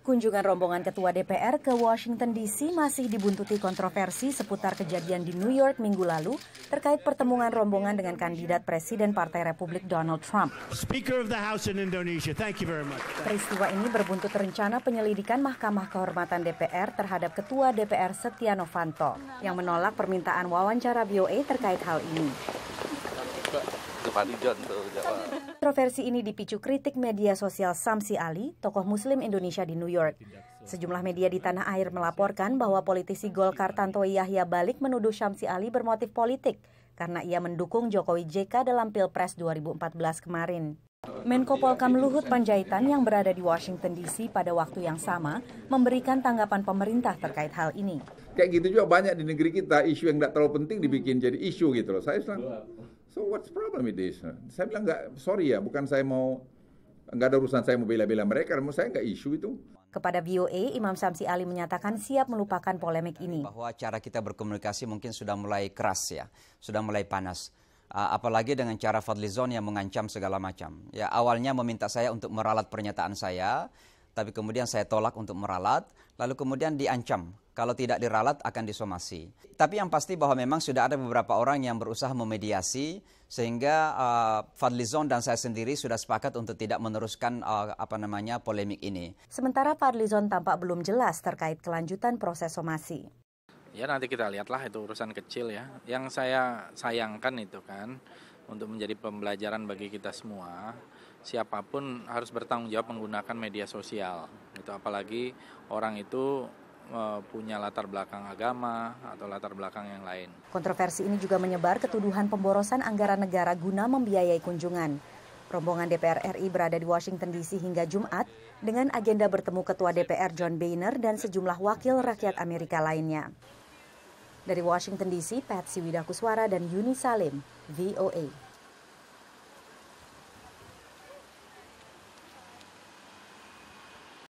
Kunjungan rombongan Ketua DPR ke Washington DC masih dibuntuti kontroversi seputar kejadian di New York minggu lalu terkait pertemuan rombongan dengan kandidat Presiden Partai Republik Donald Trump. Speaker of the House in Indonesia, thank you very much. Peristiwa ini berbuntut rencana penyelidikan Mahkamah Kehormatan DPR terhadap Ketua DPR Setia Novanto yang menolak permintaan wawancara BOA terkait hal ini tuh Kontroversi ini dipicu kritik media sosial Samsi Ali, tokoh muslim Indonesia di New York. Sejumlah media di tanah air melaporkan bahwa politisi Golkar Tanto Yahya Balik menuduh Samsi Ali bermotif politik karena ia mendukung Jokowi JK dalam Pilpres 2014 kemarin. Menko Polkam Luhut Panjaitan yang berada di Washington DC pada waktu yang sama memberikan tanggapan pemerintah terkait hal ini. Kayak gitu juga banyak di negeri kita, isu yang tidak terlalu penting dibikin jadi isu gitu loh. Saya selalu So what's problem with this? Saya bilang nggak, sorry ya, bukan saya mau nggak ada urusan saya mau bela-bela mereka, menurut saya nggak isu itu. Kepada VOA, Imam Samsi Ali menyatakan siap melupakan polemik ini. Bahwa cara kita berkomunikasi mungkin sudah mulai keras ya, sudah mulai panas. Ah, apalagi dengan cara Fadlizon yang mengancam segala macam. Ya awalnya meminta saya untuk meralat pernyataan saya, tapi kemudian saya tolak untuk meralat, lalu kemudian diancam. Kalau tidak diralat akan disomasi. Tapi yang pasti bahwa memang sudah ada beberapa orang yang berusaha memediasi sehingga uh, eh, Fadlizon dan saya sendiri sudah sepakat untuk tidak meneruskan uh, apa namanya polemik ini. Sementara Fadlizon tampak belum jelas terkait kelanjutan proses somasi. Ya nanti kita lihatlah itu urusan kecil ya. Yang saya sayangkan itu kan untuk menjadi pembelajaran bagi kita semua. Siapapun harus bertanggung jawab menggunakan media sosial. Itu apalagi orang itu e, punya latar belakang agama atau latar belakang yang lain. Kontroversi ini juga menyebar ketuduhan pemborosan anggaran negara guna membiayai kunjungan. Rombongan DPR RI berada di Washington DC hingga Jumat dengan agenda bertemu Ketua DPR John Boehner dan sejumlah wakil rakyat Amerika lainnya. Dari Washington DC, Patsy Widakuswara dan Yuni Salim, VOA.